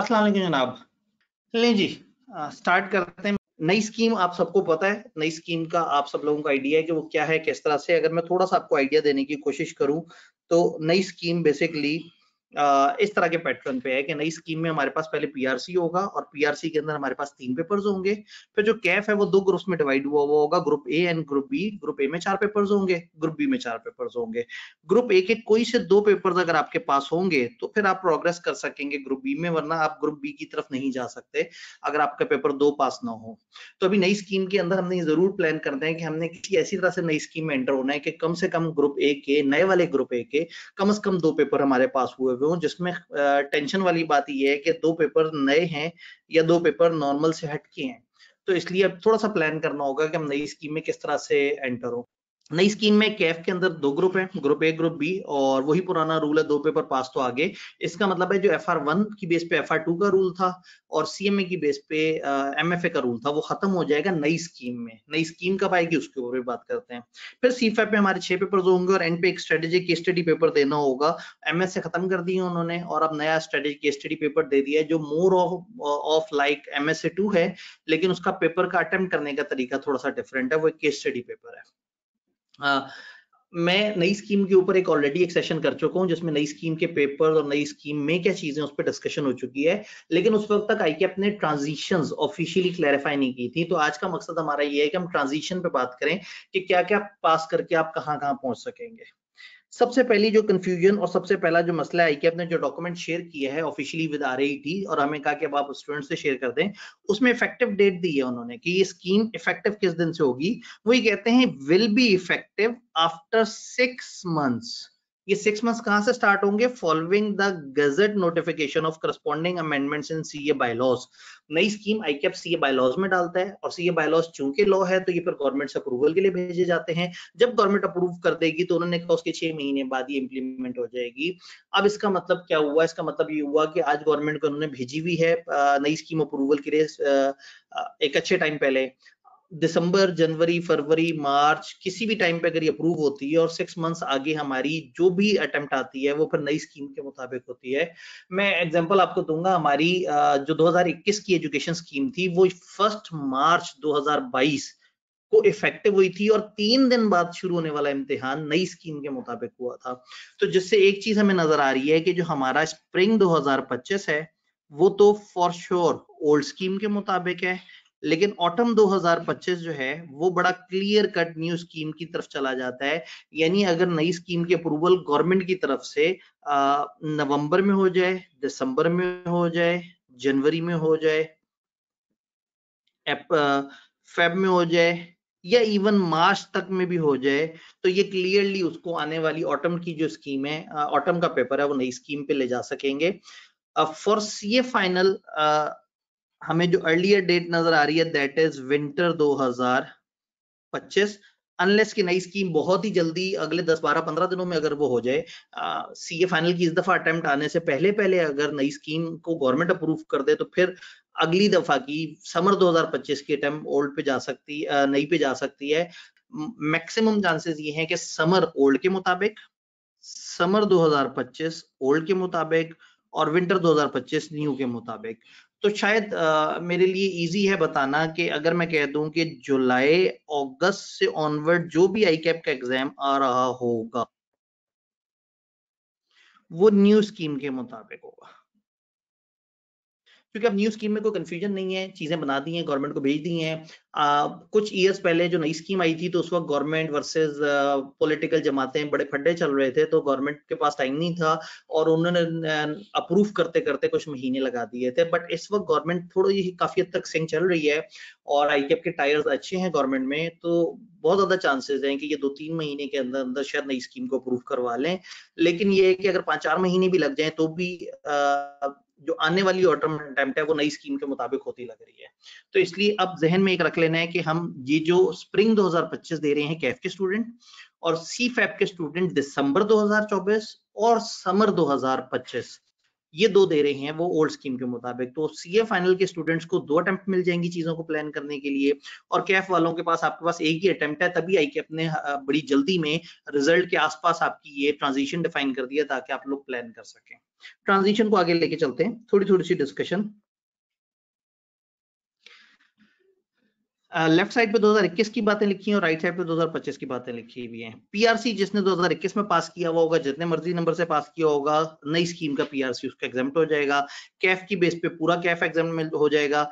अस्सलाम जनाब चलें जी आ, स्टार्ट करते हैं नई स्कीम आप सबको पता है नई स्कीम का आप सब लोगों को आइडिया है कि वो क्या है किस तरह से अगर मैं थोड़ा सा आपको आइडिया देने की कोशिश करूं तो नई स्कीम बेसिकली इस तरह के पैटर्न पे है कि नई स्कीम में हमारे पास पहले पीआरसी होगा और पीआरसी के अंदर हमारे पास तीन पेपर्स होंगे फिर जो कैफ है वो दो ग्रुप्स में डिवाइड हुआ हुआ होगा group A and group B group A में चार पेपर्स होंगे ग्रुप बी में चार पेपर्स होंगे ग्रुप ए के कोई से दो पेपर अगर आपके पास होंगे तो फिर आप प्रोग्रेस कर सकेंगे ग्रुप बी में वरना आप ग्रुप बी की तरफ नहीं जा सकते अगर आपका पेपर दो पास ना हो तो अभी नई स्कीम के अंदर हमने जरूर प्लान करते हैं कि हमने किसी ऐसी तरह से नई स्कीम में एंटर होना है कि कम से कम ग्रुप ए के नए वाले ग्रुप ए के कम से कम दो पेपर हमारे पास हुए हुए हूँ जिसमें टेंशन वाली बात यह है कि दो पेपर नए हैं या दो पेपर नॉर्मल से हटके हैं तो इसलिए अब थोड़ा सा प्लान करना होगा कि हम नई स्कीम में किस तरह से एंटर हो नई स्कीम में कैफ के अंदर दो ग्रुप है ग्रुप ए ग्रुप बी और वही पुराना रूल है दो पेपर पास तो आगे इसका मतलब है जो एफ आर वन की बेस पे एफ आर टू का रूल था और सीएमए की बेस पे एम एफ ए का रूल था वो खत्म हो जाएगा नई स्कीम में नई स्कीम कब आएगी उसके ऊपर भी बात करते हैं फिर सी फाइव पे हमारे छह पेपर होंगे और एंड पे एक स्ट्रेटेजी के स्टडी पेपर देना होगा एम एस से खत्म कर दिए उन्होंने और अब नया स्ट्रेटेजी के स्टडी पेपर दे दिया है जो more of of like M S A two है लेकिन उसका पेपर का अटेम्प्ट करने का तरीका थोड़ा सा डिफरेंट है वो एक स्टडी पेपर है हाँ, मैं नई स्कीम के ऊपर एक ऑलरेडी एक सेशन कर चुका हूं जिसमें नई स्कीम के पेपर और नई स्कीम में क्या चीजें उस पर डिस्कशन हो चुकी है लेकिन उस वक्त तक आई कैप ने ट्रांजिशन ऑफिशियली क्लैरिफाई नहीं की थी तो आज का मकसद हमारा ये है कि हम ट्रांजिशन पे बात करें कि क्या क्या पास करके आप कहाँ कहाँ पहुंच सकेंगे सबसे पहली जो कंफ्यूजन और सबसे पहला जो मसला है कि आपने जो डॉक्यूमेंट शेयर किया है ऑफिशियली विद आर और हमें कहा कि अब आप स्टूडेंट से शेयर कर दें उसमें इफेक्टिव डेट दी है उन्होंने कि ये स्कीम इफेक्टिव किस दिन से होगी वो ये कहते हैं will be effective after six months ये सिक्स मंथ्स कहां से स्टार्ट होंगे following the gazette notification of corresponding amendments in CA bylaws नई स्कीम आईकेप सीए बायलॉज में डालता है और सीए बायलॉज चूंकि लॉ है तो ये फिर गवर्नमेंट से अप्रूवल के लिए भेजे जाते हैं जब गवर्नमेंट अप्रूव कर देगी तो उन्होंने कहा उसके छह महीने बाद ये इंप्लीमेंट हो जाएगी अब इसका मतलब क्या हुआ इसका मतलब ये हुआ कि आज गवर्नमेंट को उन्होंने भेजी हुई है नई स्कीम अप्रूवल के लिए एक अच्छे टाइम पहले दिसंबर जनवरी फरवरी मार्च किसी भी टाइम पे अगर ये अप्रूव होती है और सिक्स मंथ्स आगे हमारी जो भी अटेम्प्ट आती है वो फिर नई स्कीम के मुताबिक होती है मैं एग्जांपल आपको दूंगा हमारी जो 2021 की एजुकेशन स्कीम थी वो फर्स्ट मार्च 2022 को इफेक्टिव हुई थी और तीन दिन बाद शुरू होने वाला इम्तिहान नई स्कीम के मुताबिक हुआ था तो जिससे एक चीज हमें नजर आ रही है कि जो हमारा स्प्रिंग दो है वो तो फॉर श्योर ओल्ड स्कीम के मुताबिक है लेकिन ऑटम 2025 जो है वो बड़ा क्लियर कट न्यू स्कीम की तरफ चला जाता है यानी अगर नई स्कीम की अप्रूवल गवर्नमेंट की तरफ से नवंबर में हो जाए दिसंबर में हो जाए जनवरी में हो जाए फेब में हो जाए या इवन मार्च तक में भी हो जाए तो ये क्लियरली उसको आने वाली ऑटम की जो स्कीम है ऑटम का पेपर है वो नई स्कीम पे ले जा सकेंगे फॉर सी ए फाइनल हमें जो अर्लियर डेट नजर आ रही है दैट इज विंटर 2025 अनलेस की नई स्कीम बहुत ही जल्दी अगले 10 12 15 दिनों में अगर वो हो जाए सी ए फाइनल की इस दफा अटेम्प्ट आने से पहले पहले अगर नई स्कीम को गवर्नमेंट अप्रूव कर दे तो फिर अगली दफा की समर 2025 की अटेम्प्ट ओल्ड पे जा सकती नई पे जा सकती है मैक्सिमम चांसेस ये हैं कि समर ओल्ड के मुताबिक समर 2025 ओल्ड के मुताबिक और विंटर 2025 न्यू के मुताबिक तो शायद आ, मेरे लिए इजी है बताना कि अगर मैं कह दूं कि जुलाई अगस्त से ऑनवर्ड जो भी आई कैप का एग्जाम आ रहा होगा वो न्यू स्कीम के मुताबिक होगा क्योंकि अब न्यू स्कीम में कोई कंफ्यूजन नहीं है चीजें बना दी हैं गवर्नमेंट को भेज दी हैं कुछ ईयर्स पहले जो नई स्कीम आई थी तो उस वक्त गवर्नमेंट वर्सेस पॉलिटिकल जमातें बड़े फड्डे चल रहे थे तो गवर्नमेंट के पास टाइम नहीं था और उन्होंने अप्रूव करते करते कुछ महीने लगा दिए थे बट इस वक्त गवर्नमेंट थोड़ी काफी हद तक सिंह चल रही है और आई के टायर्स अच्छे हैं गवर्नमेंट में तो बहुत ज्यादा चांसेस हैं कि ये दो तीन महीने के अंदर अंदर शायद नई स्कीम को अप्रूव करवा लें लेकिन ये है कि अगर पांच चार महीने भी लग जाए तो भी जो आने वाली ऑर्डर अटेम्प्ट है वो नई स्कीम के मुताबिक होती लग रही है तो इसलिए अब जहन में एक रख लेना है कि हम ये जो स्प्रिंग 2025 दे रहे हैं कैफ के स्टूडेंट और सी के स्टूडेंट दिसंबर 2024 और समर 2025 ये दो दे रहे हैं वो ओल्ड स्कीम के मुताबिक तो सीए फाइनल के स्टूडेंट्स को दो अटेम्प्ट मिल जाएंगी चीजों को प्लान करने के लिए और कैफ वालों के पास आपके पास एक ही अटेम्प्ट है तभी आई कैफ ने बड़ी जल्दी में रिजल्ट के आसपास आपकी ये ट्रांजिशन डिफाइन कर दिया ताकि आप लोग प्लान कर सकें ट्रांजिशन को आगे लेके चलते हैं थोड़ी थोड़ी सी डिस्कशन लेफ्ट साइड पे 2021 की बातें लिखी हैं और राइट साइड पे 2025 की बातें लिखी हुई हैं पीआरसी जिसने 2021 में पास किया हुआ होगा जितने मर्जी नंबर से पास किया होगा नई स्कीम का पीआरसी उसका एग्जाम हो जाएगा कैफ की बेस पे पूरा कैफ एग्जाम हो जाएगा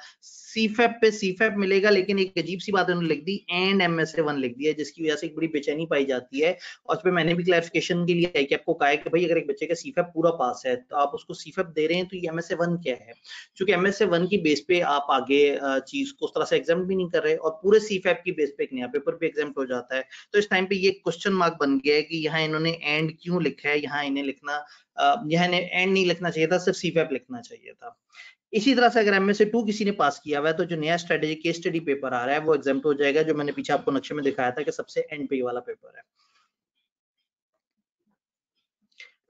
सीफेप e पे सीफेप e मिलेगा लेकिन एक अजीब सी बात उन्होंने लिख दी एंड एम एस वन लिख दिया जिसकी वजह से एक बड़ी बेचैनी पाई जाती है और उसमें मैंने भी क्लैरिफिकेशन के लिए कि आपको कहा है कि भाई अगर एक बच्चे का सीफेप e पूरा पास है तो आप उसको सीफेप दे रहे हैं तो ये एम एस वन क्या है क्योंकि एम एस वन की बेस पे आप आगे चीज को उस तरह से एग्जाम भी नहीं कर रहे और पूरे सीफेप की बेस पे एक नया पेपर भी एग्जाम हो जाता है तो इस टाइम पे ये क्वेश्चन मार्क बन गया है कि यहाँ इन्होंने एंड क्यों लिखा है यहाँ इन्हें लिखना यहाँ इन्हें एंड नहीं लिखना चाहिए था सिर्फ सीफेप लिखना चाहिए था इसी तरह से अगर एम एस से टू किसी ने पास किया हुआ है तो जो नया स्ट्रेटेजी केस स्टडी पेपर आ रहा है वो एग्जाम हो जाएगा जो मैंने पीछे आपको नक्शे में दिखाया था कि सबसे एंड पे वाला पेपर है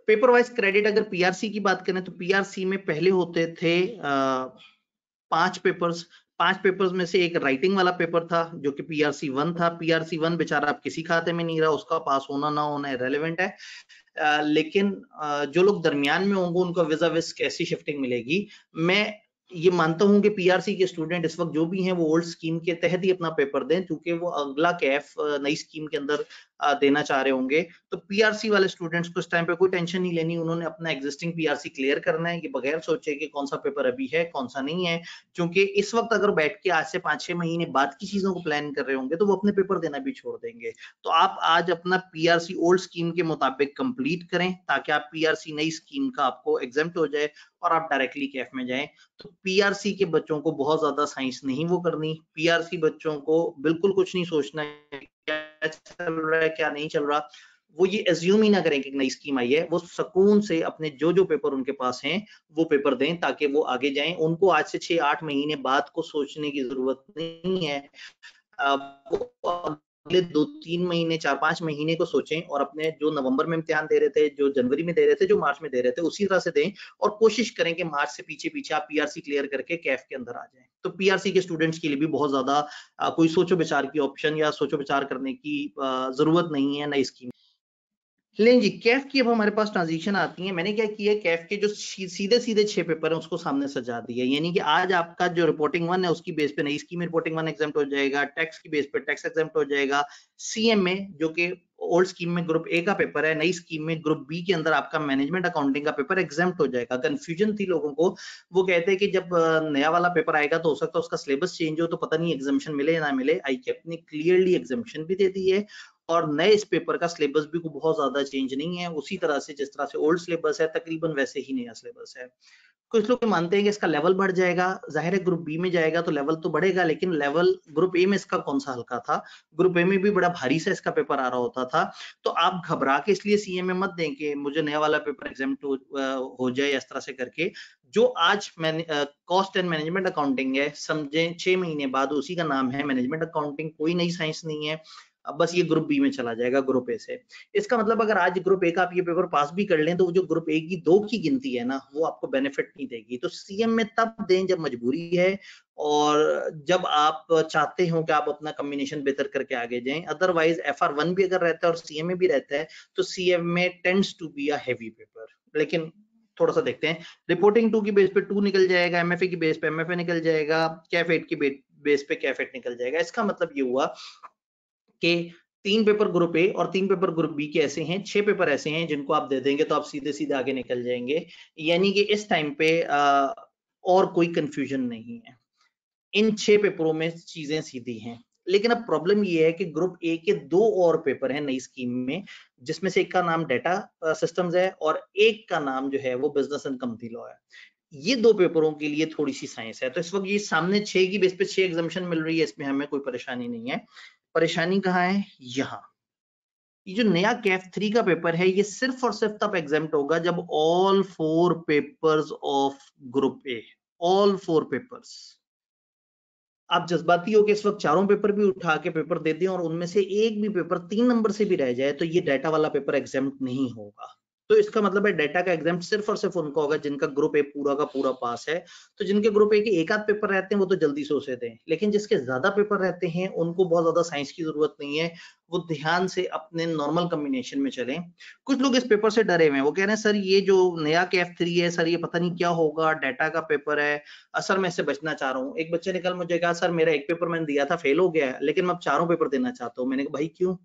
पेपर वाइज क्रेडिट अगर पीआरसी की बात करें तो पीआरसी में पहले होते थे पांच पेपर्स पांच पेपर्स में से एक राइटिंग वाला पेपर था जो कि पीआरसी वन था पीआरसी वन बेचारा आप किसी खाते में नहीं रहा उसका पास होना ना होना रेलिवेंट है लेकिन जो लोग दरमियान में होंगे उनको वीजा विस कैसी शिफ्टिंग मिलेगी मैं ये मानता हूं कि पीआरसी के स्टूडेंट इस वक्त जो भी हैं वो ओल्ड स्कीम के तहत ही अपना पेपर दें क्योंकि वो अगला कैफ नई स्कीम के अंदर देना चाह रहे होंगे तो पीआरसी वाले स्टूडेंट्स को इस टाइम पे कोई टेंशन नहीं लेनी उन्होंने अपना एग्जिस्टिंग पीआरसी क्लियर करना है ये बगैर सोचे कि कौन सा पेपर अभी है कौन सा नहीं है क्योंकि इस वक्त अगर बैठ के आज से पांच छह महीने बाद की चीजों को प्लान कर रहे होंगे तो वो अपने पेपर देना भी छोड़ देंगे तो आप आज अपना पीआरसी ओल्ड स्कीम के मुताबिक कंप्लीट करें ताकि आप पीआरसी नई स्कीम का आपको एग्जाम हो जाए और आप डायरेक्टली कैफ में जाए तो पीआरसी के बच्चों को बहुत ज्यादा साइंस नहीं वो करनी पीआरसी बच्चों को बिल्कुल कुछ नहीं सोचना है क्या चल रहा है क्या नहीं चल रहा वो ये एज्यूम ही ना करें कि नई स्कीम आई है वो सुकून से अपने जो जो पेपर उनके पास हैं वो पेपर दें ताकि वो आगे जाएं उनको आज से छह आठ महीने बाद को सोचने की जरूरत नहीं है अगले दो तीन महीने चार पांच महीने को सोचें और अपने जो नवंबर में इम्तिहान दे रहे थे जो जनवरी में दे रहे थे जो मार्च में दे रहे थे उसी तरह से दें और कोशिश करें कि मार्च से पीछे पीछे आप पीआरसी क्लियर करके कैफ के अंदर आ जाएं तो पीआरसी के स्टूडेंट्स के लिए भी बहुत ज्यादा कोई सोचो विचार की ऑप्शन या सोचो विचार करने की जरूरत नहीं है नई स्कीम लें जी कैफ की अब हमारे पास ट्रांजिशन आती है मैंने क्या किया कैफ के जो सीधे सीधे छह पेपर है उसको सामने सजा दिया यानी कि आज आपका जो रिपोर्टिंग वन है उसकी बेस पे नई स्कीम रिपोर्टिंग वन एग्जाम हो जाएगा टैक्स की बेस पे टैक्स एग्जाम हो जाएगा सीएमए जो कि ओल्ड स्कीम में ग्रुप ए का पेपर है नई स्कीम में ग्रुप बी के अंदर आपका मैनेजमेंट अकाउंटिंग का पेपर एग्जाम हो जाएगा कंफ्यूजन थी लोगों को वो कहते हैं कि जब नया वाला पेपर आएगा तो हो सकता है उसका सिलेबस चेंज हो तो पता नहीं एग्जामेशन मिले या ना मिले आई कैप ने क्लियरली एग्जामिशन भी दे दी है और नए इस पेपर का सिलेबस भी बहुत ज्यादा चेंज नहीं है उसी तरह से जिस तरह से ओल्ड सिलेबस है तकरीबन वैसे ही नया सिलेबस है कुछ लोग मानते हैं कि इसका लेवल बढ़ जाएगा जाहिर है ग्रुप बी में जाएगा तो लेवल तो बढ़ेगा लेकिन लेवल ग्रुप ए में इसका कौन सा हल्का था ग्रुप ए में भी बड़ा भारी सा इसका पेपर आ रहा होता था तो आप घबरा के इसलिए सीए में मत दें कि मुझे नया वाला पेपर एग्जाम हो जाए इस तरह से करके जो आज कॉस्ट एंड मैनेजमेंट अकाउंटिंग है समझे छह महीने बाद उसी का नाम है मैनेजमेंट अकाउंटिंग कोई नई साइंस नहीं है अब बस ये ग्रुप बी में चला जाएगा ग्रुप ए से इसका मतलब अगर आज ग्रुप ए का आप ये पेपर पास भी कर लें तो जो ग्रुप ए की दो की गिनती है ना वो आपको बेनिफिट नहीं देगी तो सीएम में तब दें जब मजबूरी है और जब आप चाहते हो कि आप अपना कम्बिनेशन बेहतर करके आगे जाएं अदरवाइज एफ आर वन भी अगर रहता है और सीएम में भी रहता है तो सीएम में tends to be heavy paper लेकिन थोड़ा सा देखते हैं रिपोर्टिंग टू की बेस पे टू निकल जाएगा एम की बेस पे एमएफए निकल जाएगा कैफेट की बेस पे कैफेट निकल जाएगा इसका मतलब ये हुआ कि तीन पेपर ग्रुप ए और तीन पेपर ग्रुप बी के ऐसे हैं छह पेपर ऐसे हैं जिनको आप दे देंगे तो आप सीधे सीधे आगे निकल जाएंगे यानी कि इस टाइम पे आ, और कोई कंफ्यूजन नहीं है इन छह पेपरों में चीजें सीधी हैं लेकिन अब प्रॉब्लम ये है कि ग्रुप ए के दो और पेपर हैं नई स्कीम में जिसमें से एक का नाम डेटा सिस्टम्स है और एक का नाम जो है वो बिजनेस एंड कंपनी लॉ है ये दो पेपरों के लिए थोड़ी सी साइंस है तो इस वक्त ये सामने छह की बेस पे छह एग्जामिशन मिल रही है इसमें हमें कोई परेशानी नहीं है परेशानी कहाँ है यहाँ ये जो नया कैफ थ्री का पेपर है ये सिर्फ और सिर्फ तब एग्जाम होगा जब all four papers of group A all four papers आप जज्बाती हो कि इस वक्त चारों पेपर भी उठा के पेपर दे दें और उनमें से एक भी पेपर तीन नंबर से भी रह जाए तो ये डाटा वाला पेपर एग्जाम नहीं होगा तो इसका मतलब है डेटा का एग्जाम सिर्फ और सिर्फ उनका होगा जिनका ग्रुप ए पूरा का पूरा पास है तो जिनके ग्रुप ए के एक आध पेपर रहते हैं वो तो जल्दी सोच लेते हैं लेकिन जिसके ज्यादा पेपर रहते हैं उनको बहुत ज्यादा साइंस की जरूरत नहीं है वो ध्यान से अपने नॉर्मल कम्बिनेशन में चले कुछ लोग इस पेपर से डरे हुए हैं वो कह रहे हैं सर ये जो नया के थ्री है सर ये पता नहीं क्या होगा डाटा का पेपर है सर मैं इससे बचना चाह रहा हूँ एक बच्चे ने कल मुझे कहा सर मेरा एक पेपर मैंने दिया था फेल हो गया है लेकिन मैं अब चारों पेपर देना चाहता हूँ मैंने कहा भाई क्यों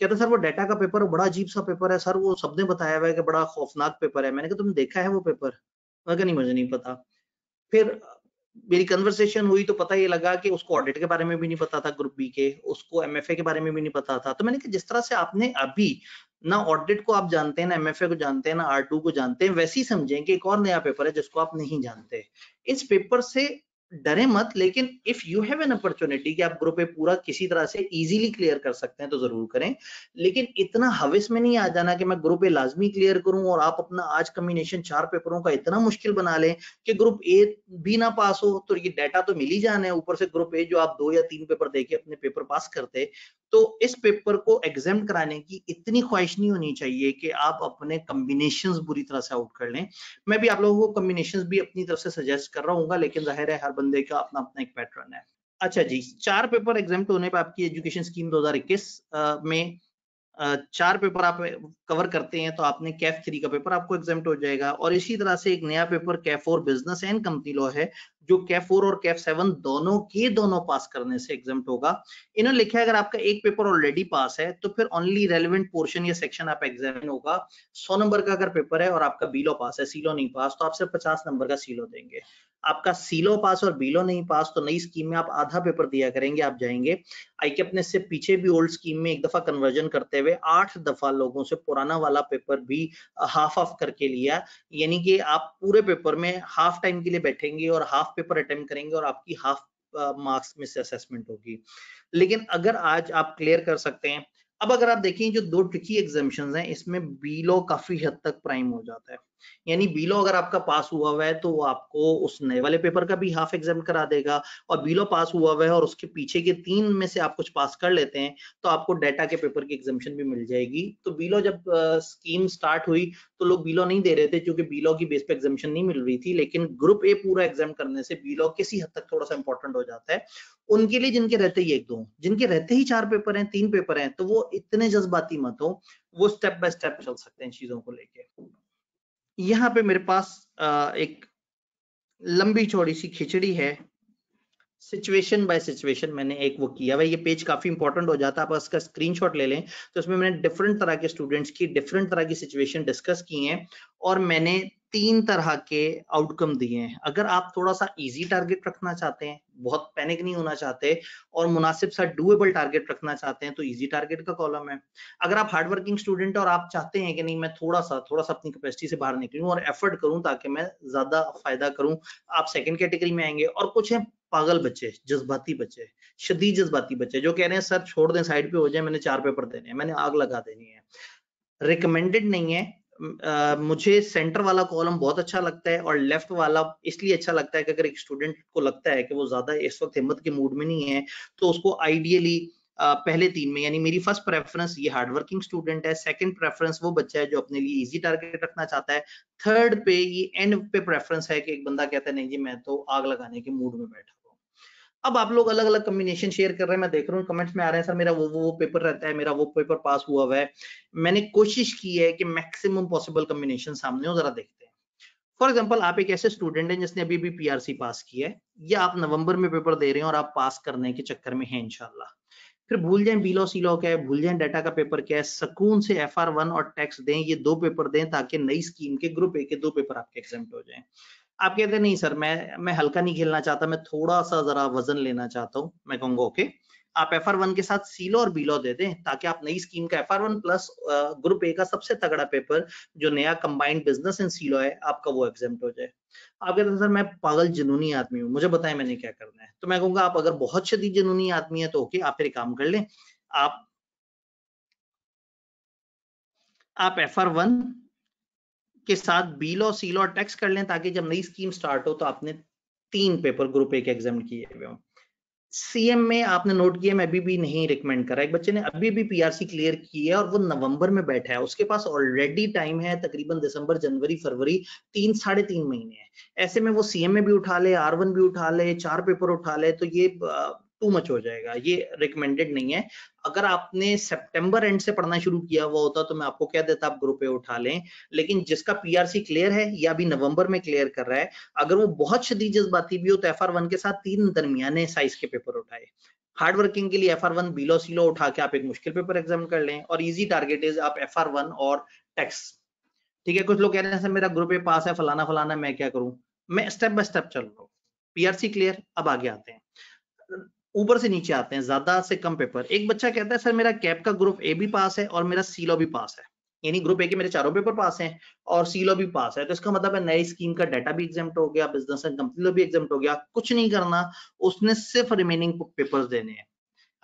कहते सर वो डेटा का पेपर बड़ा अजीब सा पेपर है सर वो सबने बताया हुआ है कि बड़ा खौफनाक पेपर है मैंने कहा तुमने देखा है वो पेपर मैं कहा नहीं मुझे नहीं पता फिर मेरी कन्वर्सेशन हुई तो पता ये लगा कि उसको ऑडिट के बारे में भी नहीं पता था ग्रुप बी के उसको एमएफए के बारे में भी नहीं पता था तो मैंने कहा जिस तरह से आपने अभी ना ऑडिट को आप जानते हैं ना एमएफए को जानते हैं ना आर को जानते हैं वैसे ही समझें कि एक और नया पेपर है जिसको आप नहीं जानते इस पेपर से डरे मत लेकिन if you have an opportunity कि आप ग्रुप ए पूरा किसी तरह से इजीली क्लियर कर सकते हैं तो जरूर करें लेकिन इतना हविस में नहीं आ जाना कि मैं ग्रुप ए लाजमी क्लियर करूं और आप अपना आज कम्बिनेशन चार पेपरों का इतना मुश्किल बना लें कि ग्रुप ए भी ना पास हो तो ये डाटा तो मिल ही जाना है ऊपर से ग्रुप ए जो आप दो या तीन पेपर दे के अपने पेपर पास करते तो इस पेपर को एग्जाम कराने की इतनी ख्वाहिश नहीं होनी चाहिए कि आप अपने कम्बिनेशन बुरी तरह से आउट कर लें मैं भी आप लोगों को कम्बिनेशन भी अपनी तरफ से सजेस्ट कर रहा हूँ लेकिन जाहिर है हर बंदे का अपना अपना एक पैटर्न है अच्छा जी चार पेपर एग्जाम होने पर आपकी एजुकेशन स्कीम दो में चार पेपर आप कवर करते हैं तो आपने कैफ थ्री का पेपर आपको एग्जाम हो जाएगा और इसी तरह से एक नया paper CAF four business and company law है जो कैफ फोर और कैफ सेवन दोनों के दोनों पास करने से एग्जाम होगा इन्होंने लिखा है अगर आपका एक पेपर ऑलरेडी पास है तो फिर ओनली रेलिवेंट पोर्शन या सेक्शन आप एग्जाम होगा सौ नंबर का अगर पेपर है और आपका बिलो पास है सीलो नहीं पास तो आप सिर्फ पचास नंबर का सीलो देंगे आपका सीलो पास और बिलो नहीं पास तो नई स्कीम में आप आधा पेपर दिया करेंगे आप जाएंगे आई के अपने से पीछे भी ओल्ड स्कीम में एक दफा कन्वर्जन करते हुए आठ दफा लोगों से पुराना वाला पेपर भी हाफ uh, ऑफ करके लिया यानी कि आप पूरे पेपर में हाफ टाइम के लिए बैठेंगे और हाफ पेपर अटेम्प्ट करेंगे और आपकी हाफ मार्क्स uh, में से असेसमेंट होगी लेकिन अगर आज आप क्लियर कर सकते हैं अब अगर आप देखें जो दो ट्रिकी एग्जामेशन हैं इसमें बी लॉ काफी हद तक प्राइम हो जाता है यानी बिलो अगर आपका पास हुआ हुआ है तो वो आपको उस नए वाले पेपर का भी हाफ एग्जाम करा देगा और बिलो पास हुआ हुआ है और उसके पीछे के तीन में से आप कुछ पास कर लेते हैं तो आपको डेटा के पेपर की एग्जामेशन भी मिल जाएगी तो बिलो जब स्कीम स्टार्ट हुई तो लोग बिलो नहीं दे रहे थे क्योंकि बिलो की बेस पे एग्जामेशन नहीं मिल रही थी लेकिन ग्रुप ए पूरा एग्जाम करने से बिलो किसी हद तक थोड़ा सा इंपॉर्टेंट हो जाता है उनके लिए जिनके रहते ही एक दो जिनके रहते ही चार पेपर हैं तीन पेपर हैं तो वो इतने जज्बाती मत हो वो स्टेप बाय स्टेप चल सकते हैं चीजों को लेके यहाँ पे मेरे पास एक लंबी चौड़ी सी खिचड़ी है सिचुएशन बाय सिचुएशन मैंने एक वो किया भाई ये पेज काफी इंपॉर्टेंट हो जाता है आप इसका स्क्रीनशॉट ले लें तो इसमें मैंने डिफरेंट तरह के स्टूडेंट्स की डिफरेंट तरह की सिचुएशन डिस्कस की हैं और मैंने तीन तरह के आउटकम दिए हैं अगर आप थोड़ा सा इजी टारगेट रखना चाहते हैं बहुत पैनिक नहीं होना चाहते और मुनासिब सा डुएबल टारगेट रखना चाहते हैं तो इजी टारगेट का कॉलम है अगर आप हार्ड वर्किंग स्टूडेंट और आप चाहते हैं कि नहीं मैं थोड़ा सा थोड़ा सा अपनी कैपेसिटी से बाहर निकलूं और एफर्ट करूं ताकि मैं ज्यादा फायदा करूं आप सेकेंड कैटेगरी में आएंगे और कुछ है पागल बच्चे जज्बाती बच्चे शदीद जज्बाती बच्चे जो कह रहे हैं सर छोड़ दें साइड पे हो जाए मैंने चार पेपर देने हैं मैंने आग लगा देनी है रिकमेंडेड नहीं है मुझे सेंटर वाला कॉलम बहुत अच्छा लगता है और लेफ्ट वाला इसलिए अच्छा लगता है कि अगर एक स्टूडेंट को लगता है कि वो ज्यादा इस वक्त हिम्मत के मूड में नहीं है तो उसको आइडियली uh, पहले तीन में यानी मेरी फर्स्ट प्रेफरेंस ये हार्डवर्किंग स्टूडेंट है सेकंड प्रेफरेंस वो बच्चा है जो अपने लिए इजी टारगेट रखना चाहता है थर्ड पे ये एंड पे प्रेफरेंस है कि एक बंदा कहता है नहीं जी मैं तो आग लगाने के मूड में बैठा अब आप लोग अलग अलग कम्बिनेशन शेयर कर रहे हैं मैं देख रहा हूँ कमेंट्स में आ रहे हैं सर मेरा वो वो पेपर रहता है मेरा वो पेपर पास हुआ हुआ है मैंने कोशिश की है कि मैक्सिमम पॉसिबल कम्बिनेशन सामने हो जरा देखते हैं फॉर एग्जाम्पल आप एक ऐसे स्टूडेंट हैं जिसने अभी भी पीआरसी पास किया है या आप नवंबर में पेपर दे रहे हैं और आप पास करने के चक्कर में है इनशाला फिर भूल जाए बिलो सीलो क्या है भूल जाए डाटा का पेपर क्या है सकून से एफ आर वन और टैक्स दें ये दो पेपर दें ताकि नई स्कीम के ग्रुप ए के दो पेपर आपके एग्जाम हो जाए आप कहते नहीं सर मैं मैं हल्का नहीं खेलना चाहता मैं थोड़ा सा जरा वजन लेना चाहता हूँ मैं कहूंगा ओके आप एफ आर वन के साथ सीलो और बीलो दे दें ताकि आप नई स्कीम का F R one plus group A का सबसे तगड़ा पेपर जो नया कंबाइंड बिजनेस इन सीलो है आपका वो एग्जाम हो जाए आप कहते हैं सर मैं पागल जुनूनी आदमी हूँ मुझे बताएं मैंने क्या करना है तो मैं कहूंगा आप अगर बहुत शदी जुनूनी आदमी है तो ओके आप फिर काम कर लें आप एफ आर वन के साथ B law C law tax कर लें ताकि जब नई स्कीम स्टार्ट हो तो आपने तीन पेपर ग्रुप ए के एग्जाम किए हुए हों सीएम में आपने नोट किया मैं अभी भी नहीं रिकमेंड करा एक बच्चे ने अभी भी पीआरसी क्लियर की है और वो नवंबर में बैठा है उसके पास ऑलरेडी टाइम है तकरीबन दिसंबर जनवरी फरवरी तीन साढ़े तीन महीने हैं ऐसे में वो सीएम में भी उठा ले आर वन भी उठा ले चार पेपर उठा ले तो ये टू मच हो जाएगा ये रिकमेंडेड नहीं है अगर आपने सितंबर एंड से पढ़ना शुरू किया हुआ होता तो मैं आपको कह देता आप ग्रुप ए उठा लें लेकिन जिसका पीआरसी क्लियर है या अभी नवंबर में क्लियर कर रहा है अगर वो बहुत शदी जज्बाती भी हो तो एफ के साथ तीन दरमियाने साइज के पेपर उठाए हार्ड वर्किंग के लिए F R one B law C law उठा के आप एक मुश्किल पेपर एग्जाम कर लें और इजी टारगेट इज आप एफ आर वन और टैक्स ठीक है कुछ लोग कह रहे हैं सर मेरा ग्रुप ए पास है फलाना फलाना मैं क्या करूं मैं स्टेप बाय स्टेप चल रहा हूँ पीआरसी क्लियर अब आगे आते हैं ऊपर से नीचे आते हैं ज्यादा से कम पेपर एक बच्चा कहता है सर मेरा कैप का ग्रुप ए भी पास है और मेरा सीलो भी पास है यानी ग्रुप ए के मेरे चारों पेपर पास हैं और सीलो भी पास है तो इसका मतलब है नई स्कीम का डाटा भी एग्जाम हो गया बिजनेस एंड कंपनी भी एग्जाम हो गया कुछ नहीं करना उसने सिर्फ रिमेनिंग पेपर देने हैं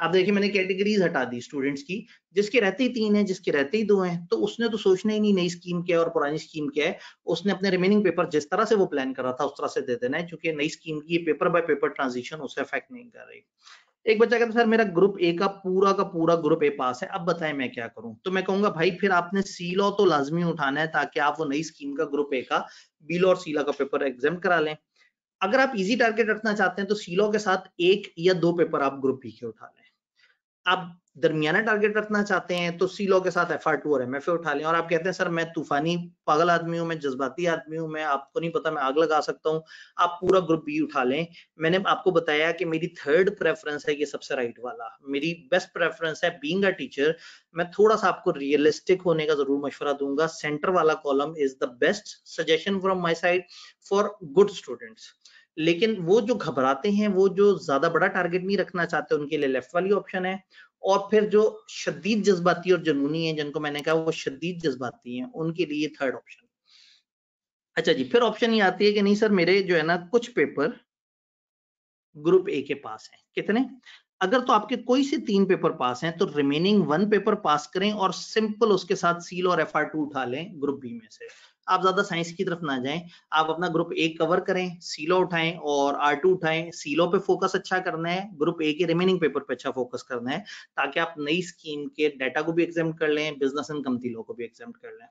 आप देखिए मैंने कैटेगरीज हटा दी स्टूडेंट्स की जिसके रहते ही तीन है जिसके रहते ही दो हैं तो उसने तो सोचना ही नहीं नई स्कीम क्या है और पुरानी स्कीम क्या है उसने अपने रिमेनिंग पेपर जिस तरह से वो प्लान कर रहा था उस तरह से दे देना है क्योंकि नई स्कीम की पेपर बाय पेपर ट्रांजिशन उसे अफेक्ट नहीं कर रही एक बच्चा कहता सर मेरा ग्रुप ए का पूरा का पूरा ग्रुप ए पास है अब बताएं मैं क्या करूं तो मैं कहूंगा भाई फिर आपने लॉ तो लाजमी उठाना है ताकि आप वो नई स्कीम का ग्रुप ए का बीलो और लॉ का पेपर एग्जाम करा लें अगर आप इजी टारगेट रखना चाहते हैं तो सीलो के साथ एक या दो पेपर आप ग्रुप बी के उठा लें आप दरमियाना टारगेट रखना चाहते हैं तो सी लॉ के साथ एफ आर टू और एम एफ ए उठा लें और आप कहते हैं सर मैं तूफानी पागल आदमी हूं मैं जज्बाती आदमी हूं मैं आपको नहीं पता मैं आग लगा सकता हूं आप पूरा ग्रुप बी उठा लें मैंने आपको बताया कि मेरी थर्ड प्रेफरेंस है ये सबसे राइट वाला मेरी बेस्ट प्रेफरेंस है बींग अ टीचर मैं थोड़ा सा आपको रियलिस्टिक होने का जरूर मशवरा दूंगा सेंटर वाला column is the best suggestion from my side for good students लेकिन वो जो घबराते हैं वो जो ज्यादा बड़ा टारगेट नहीं रखना चाहते उनके लिए लेफ्ट वाली ऑप्शन है और फिर जो शदीद जज्बाती और जनूनी है जिनको मैंने कहा वो शदीद जज्बाती है उनके लिए थर्ड ऑप्शन अच्छा जी फिर ऑप्शन ये आती है कि नहीं सर मेरे जो है ना कुछ पेपर ग्रुप ए के पास है कितने अगर तो आपके कोई से तीन पेपर पास हैं तो रिमेनिंग वन पेपर पास करें और सिंपल उसके साथ सील और एफ आर टू उठा लें ग्रुप बी में से आप ज्यादा साइंस की तरफ ना जाएं आप अपना ग्रुप ए कवर करें सीलो उठाएं और आर टू उठाएं सीलो पे फोकस अच्छा करना है ग्रुप ए के रिमेनिंग पेपर पे अच्छा फोकस करना है ताकि आप नई स्कीम के डाटा को भी एग्जाम कर लें बिजनेस इनकम तीलों को भी एग्जाम कर लें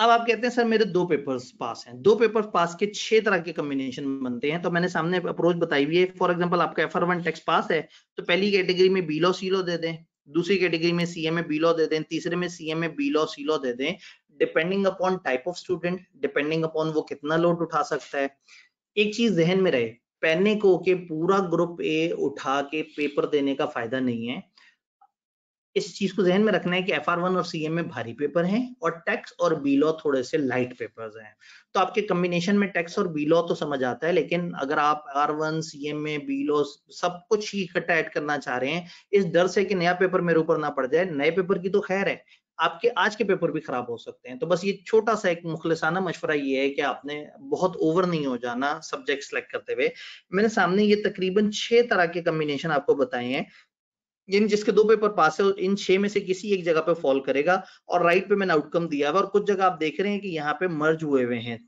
अब आप कहते हैं सर मेरे दो पेपर्स पास हैं दो पेपर्स पास के छह तरह के कम्बिनेशन बनते हैं तो मैंने सामने अप्रोच बताई हुई है फॉर एग्जांपल आपका एफ आर वन टेक्स पास है तो पहली कैटेगरी में बीलो सीलो दे दें दूसरी कैटेगरी में सीएमए बी लॉ दे दें तीसरे में CMA B law C law दे दें depending upon type of student depending upon वो कितना लोड उठा सकता है एक चीज जहन में रहे पहने को के पूरा ग्रुप ए उठा के पेपर देने का फायदा नहीं है इस चीज को जहन में रखना है कि एफ आर वन और सी एम में भारी पेपर हैं और टैक्स और बी लॉ थोड़े से लाइट पेपर्स हैं तो आपके कम्बिनेशन में टैक्स और बी लॉ तो समझ आता है लेकिन अगर आप आर वन सी एम में बी लॉ सब कुछ ही इकट्ठा ऐड करना चाह रहे हैं इस डर से कि नया पेपर मेरे ऊपर ना पड़ जाए नए पेपर की तो खैर है आपके आज के पेपर भी खराब हो सकते हैं तो बस ये छोटा सा एक मुखलसाना मशवरा ये है कि आपने बहुत ओवर नहीं हो जाना सब्जेक्ट सेलेक्ट करते हुए मैंने सामने ये तकरीबन छह तरह के कम्बिनेशन आपको बताए हैं यानी जिसके दो पेपर पास है इन छह में से किसी एक जगह पे फॉल करेगा और राइट पे मैंने आउटकम दिया हुआ और कुछ जगह आप देख रहे हैं कि यहाँ पे मर्ज हुए हुए हैं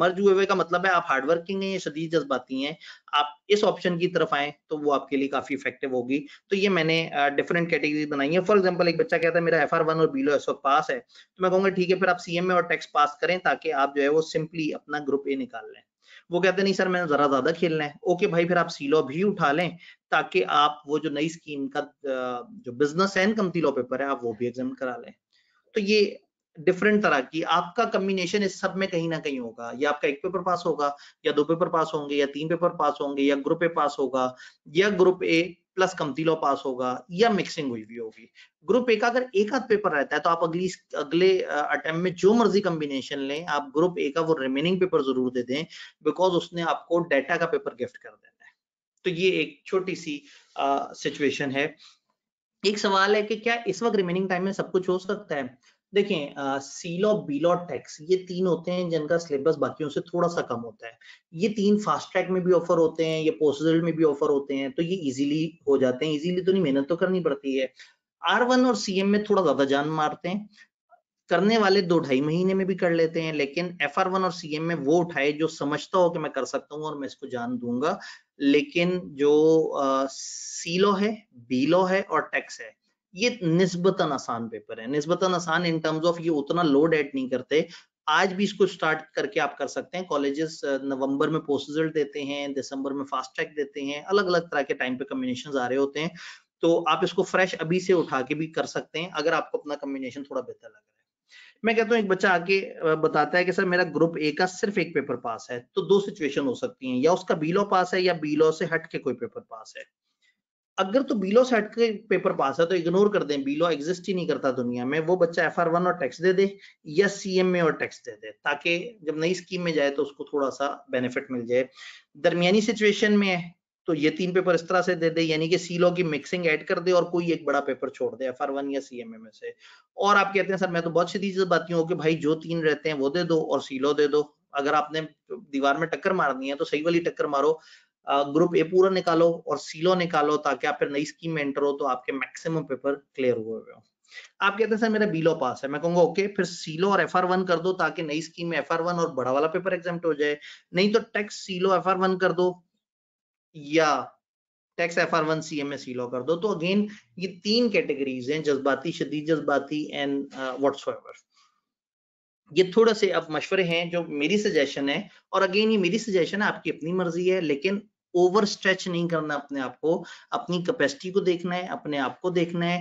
मर्ज हुए हुए का मतलब है आप हार्डवर्किंग है या शदीद जज्बाती हैं आप इस ऑप्शन की तरफ आए तो वो आपके लिए काफी इफेक्टिव होगी तो ये मैंने डिफरेंट कैटेगरी बनाई है फॉर एग्जाम्पल एक बच्चा कहता है मेरा एफ आर वन और बीलो एस पास है तो मैं कहूंगा ठीक है फिर आप सीएमए और टैक्स पास करें ताकि आप जो है वो सिंपली अपना ग्रुप ए निकाल लें वो कहते नहीं सर मैंने जरा ज्यादा खेलना है ओके भाई फिर आप सीलो भी उठा लें ताकि आप वो जो नई स्कीम का जो business and company law paper है आप वो भी एग्जाम करा लें तो ये डिफरेंट तरह की आपका कम्बिनेशन इस सब में कहीं ना कहीं होगा या आपका एक पेपर पास होगा या दो पेपर पास होंगे या तीन पेपर पास होंगे या ग्रुप ए पास होगा या ग्रुप ए प्लस कमतीलो पास होगा या मिक्सिंग हुई भी होगी ग्रुप ए का अगर एक आध पेपर रहता है तो आप अगली अगले अटेम्प्ट में जो मर्जी कम्बिनेशन लें आप ग्रुप ए का वो रिमेनिंग पेपर जरूर दे दें बिकॉज उसने आपको डेटा का पेपर गिफ्ट कर देना है तो ये एक छोटी सी सिचुएशन है एक सवाल है कि क्या इस वक्त रिमेनिंग टाइम में सब कुछ हो सकता है देखें सीलो बीलॉट टैक्स ये तीन होते हैं जिनका सिलेबस बाकियों से थोड़ा सा कम होता है ये तीन फास्ट ट्रैक में भी ऑफर होते हैं ये पोस्टल में भी ऑफर होते हैं तो ये इजीली हो जाते हैं इजीली तो नहीं मेहनत तो करनी पड़ती है आर वन और सी एम में थोड़ा ज्यादा जान मारते हैं करने वाले दो ढाई महीने में भी कर लेते हैं लेकिन एफ आर वन और सी एम में वो उठाए जो समझता हो कि मैं कर सकता हूँ और मैं इसको जान दूंगा लेकिन जो सीलो है बीलो है और टैक्स है ये निस्बतन आसान पेपर है निस्बतन आसान इन टर्म्स ऑफ ये उतना लोड ऐड नहीं करते आज भी इसको स्टार्ट करके आप कर सकते हैं कॉलेजेस नवंबर में पोस्ट रिजल्ट देते हैं दिसंबर में फास्ट ट्रैक देते हैं अलग अलग तरह के टाइम पे कम्बिनेशन आ रहे होते हैं तो आप इसको फ्रेश अभी से उठा के भी कर सकते हैं अगर आपको अपना कम्बिनेशन थोड़ा बेहतर लग रहा है मैं कहता हूँ एक बच्चा आके बताता है कि सर मेरा ग्रुप ए का सिर्फ एक पेपर पास है तो दो सिचुएशन हो सकती है या उसका बी लॉ पास है या बी लॉ से हट के कोई पेपर पास है अगर तो बिलो सेट के पेपर पास है तो इग्नोर कर दें बिलो एग्जिस्ट ही नहीं करता दुनिया में वो बच्चा एफ आर वन और टैक्स दे दे या सी एम ए और टैक्स दे दे ताकि जब नई स्कीम में जाए तो उसको थोड़ा सा बेनिफिट मिल जाए दरमियानी सिचुएशन में है तो ये तीन पेपर इस तरह से दे दे यानी कि सी सीलो की मिक्सिंग ऐड कर दे और कोई एक बड़ा पेपर छोड़ दे एफ आर वन या सी एम ए में से और आप कहते हैं सर मैं तो बहुत सीधी चीज बात हूँ कि भाई जो तीन रहते हैं वो दे दो और सी सीलो दे दो अगर आपने दीवार में टक्कर मारनी है तो सही वाली टक्कर मारो ग्रुप ए पूरा निकालो और सीलो निकालो ताकि आप फिर नई स्कीम में एंटर हो तो आपके मैक्सिमम पेपर क्लियर हुए हुए हो आप कहते हैं सर मेरा बीलो पास है मैं कहूंगा ओके फिर सीलो और एफ कर दो ताकि नई स्कीम में एफ और बड़ा वाला पेपर एग्जाम हो जाए नहीं तो टैक्स सीलो एफ वन कर दो या tax F R one C M A C law कर दो तो अगेन ये तीन कैटेगरीज हैं जज्बाती शदीद जज्बाती एंड वट्स ये थोड़ा से अब मशवरे हैं जो मेरी सजेशन है और अगेन ये मेरी सजेशन है आपकी अपनी मर्जी है लेकिन ओवर स्ट्रेच नहीं करना अपने आप को अपनी कैपेसिटी को देखना है अपने आप को देखना है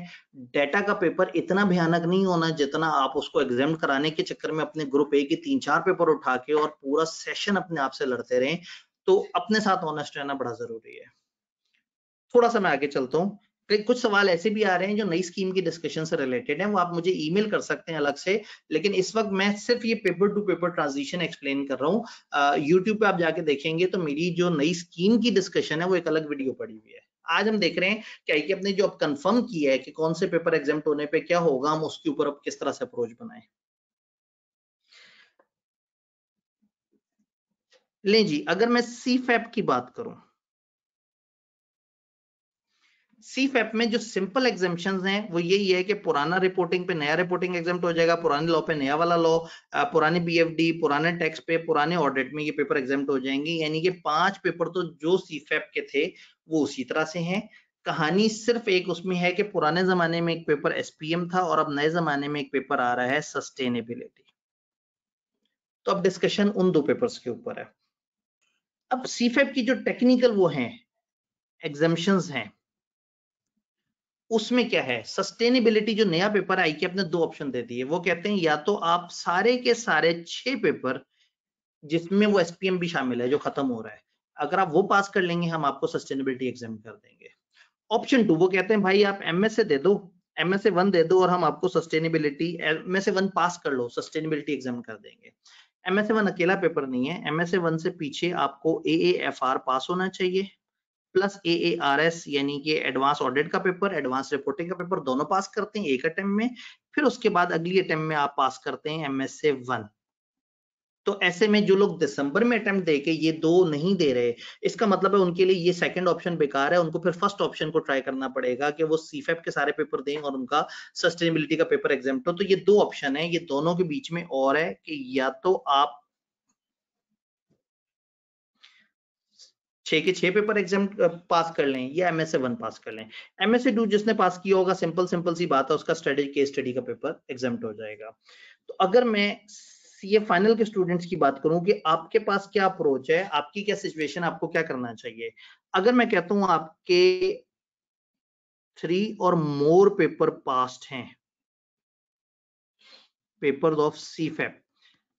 डेटा का पेपर इतना भयानक नहीं होना जितना आप उसको एग्जाम कराने के चक्कर में अपने ग्रुप ए के तीन चार पेपर उठा के और पूरा सेशन अपने आप से लड़ते रहें तो अपने साथ ऑनेस्ट रहना बड़ा जरूरी है थोड़ा सा मैं आगे चलता हूँ कुछ सवाल ऐसे भी आ रहे हैं जो नई स्कीम की डिस्कशन से रिलेटेड है वो आप मुझे ईमेल कर सकते हैं अलग से लेकिन इस वक्त मैं सिर्फ ये paper to paper transition explain कर रहा हूँ यूट्यूब पे आप जाके देखेंगे तो मेरी जो नई स्कीम की डिस्कशन है वो एक अलग वीडियो पड़ी हुई है आज हम देख रहे हैं कि आई ने जो अब कन्फर्म किया है कि कौन से पेपर एग्जाम होने पर क्या होगा हम उसके ऊपर अब किस तरह से अप्रोच बनाए ले जी अगर मैं सी की बात करूं सी फैप e में जो सिंपल एग्जामेशन हैं वो यही है कि पुराना रिपोर्टिंग पे नया रिपोर्टिंग एग्जाम हो जाएगा पुराने लॉ पे नया वाला लॉ पुराने बीएफडी पुराने टैक्स पे पुराने ऑडिट में ये पेपर एग्जाम हो जाएंगे यानी कि पांच पेपर तो जो सी e के थे वो उसी तरह से हैं कहानी सिर्फ एक उसमें है कि पुराने जमाने में एक पेपर एसपीएम था और अब नए जमाने में एक पेपर आ रहा है सस्टेनेबिलिटी तो अब डिस्कशन उन दो पेपर्स के ऊपर है अब सीफेप e की जो टेक्निकल वो है एग्जामेशन हैं उसमें क्या है सस्टेनेबिलिटी जो नया पेपर आई के अपने दो ऑप्शन दे दिए वो कहते हैं या तो आप सारे के सारे छह पेपर जिसमें वो एसपीएम भी शामिल है जो खत्म हो रहा है अगर आप वो पास कर लेंगे हम आपको सस्टेनेबिलिटी एग्जाम कर देंगे ऑप्शन टू वो कहते हैं भाई आप एम दे दो एम एस दे दो और हम आपको सस्टेनेबिलिटी एम एस पास कर लो सस्टेनेबिलिटी एग्जाम कर देंगे एम एस अकेला पेपर नहीं है एम एस से पीछे आपको ए पास होना चाहिए plus A A R S यानी कि एडवांस ऑडिट का पेपर एडवांस रिपोर्टिंग का पेपर दोनों पास करते हैं एक अटेम्प में फिर उसके बाद अगली अटेम्प में आप पास करते हैं एम एस ए वन तो ऐसे में जो लोग दिसंबर में अटेम्प्ट देके ये दो नहीं दे रहे इसका मतलब है उनके लिए ये सेकंड ऑप्शन बेकार है उनको फिर फर्स्ट ऑप्शन को ट्राई करना पड़ेगा कि वो सीफेप e के सारे पेपर दें और उनका सस्टेनेबिलिटी का पेपर एग्जाम हो तो ये दो ऑप्शन है ये दोनों के बीच में और है कि या तो आप छे के छह पेपर एग्जाम पास कर लें या एम एस वन पास कर लें एम एस टू जिसने पास किया होगा सिंपल सिंपल सी बात है उसका स्टडी के स्टडी का पेपर एग्जाम हो जाएगा तो अगर मैं ये फाइनल के स्टूडेंट्स की बात करूं कि आपके पास क्या अप्रोच है आपकी क्या सिचुएशन आपको क्या करना चाहिए अगर मैं कहता हूं आपके थ्री और मोर पेपर पास्ट हैं पेपर ऑफ सी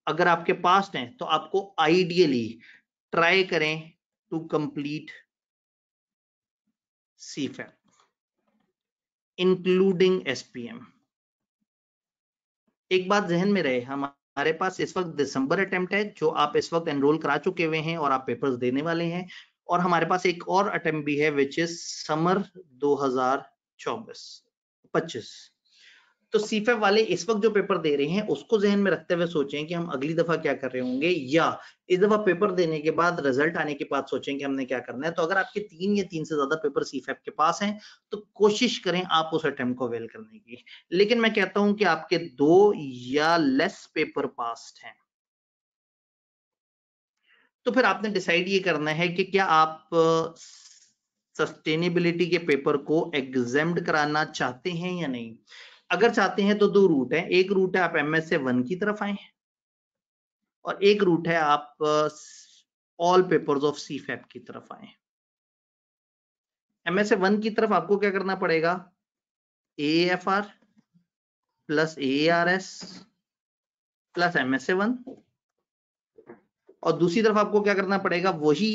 अगर आपके पास्ट हैं तो आपको आइडियली ट्राई करें to complete CFAP, including SPM. एक बात जहन में रहे हमारे पास इस वक्त दिसंबर अटेम्प्ट है जो आप इस वक्त एनरोल करा चुके हुए हैं और आप पेपर्स देने वाले हैं और हमारे पास एक और अटेम्प्ट भी है विच इज समर 2024 25 तो सीफेप e वाले इस वक्त जो पेपर दे रहे हैं उसको जहन में रखते हुए सोचें कि हम अगली दफा क्या कर रहे होंगे या इस दफा पेपर देने के बाद रिजल्ट आने के बाद सोचें कि हमने क्या करना है तो अगर आपके तीन या तीन से ज्यादा पेपर सीफे e के पास हैं तो कोशिश करें आप उस अटेम्प को अवेल करने की लेकिन मैं कहता हूं कि आपके दो या लेस पेपर पास्ट हैं तो फिर आपने डिसाइड ये करना है कि क्या आप सस्टेनेबिलिटी के पेपर को एग्जेम्ड कराना चाहते हैं या नहीं अगर चाहते हैं तो दो रूट है एक रूट है आप एम एस से वन की तरफ आए और एक रूट है आप all papers of C FAP की तरफ आए एम वन की तरफ आपको क्या करना पड़ेगा A F R plus A R S plus M one और दूसरी तरफ आपको क्या करना पड़ेगा वही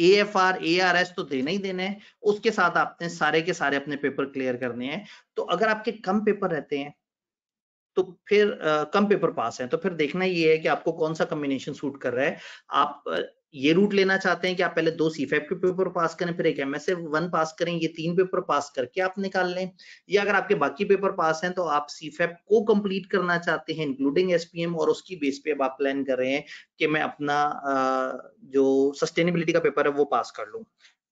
A F R A R S तो देना ही देना है उसके साथ आपने सारे के सारे अपने पेपर क्लियर करने हैं तो अगर आपके कम पेपर रहते हैं तो फिर आ, कम पेपर पास है तो फिर देखना ये है कि आपको कौन सा कम्बिनेशन सूट कर रहा है आप ये रूट लेना चाहते हैं कि आप पहले दो सी फाइव के पेपर पास करें फिर एक एम एस वन पास करें ये तीन पेपर पास करके आप निकाल लें या अगर आपके बाकी पेपर पास हैं तो आप सी फाइव को कंप्लीट करना चाहते हैं इंक्लूडिंग एसपीएम और उसकी बेस पे अब आप प्लान कर रहे हैं कि मैं अपना जो सस्टेनेबिलिटी का पेपर है वो पास कर लू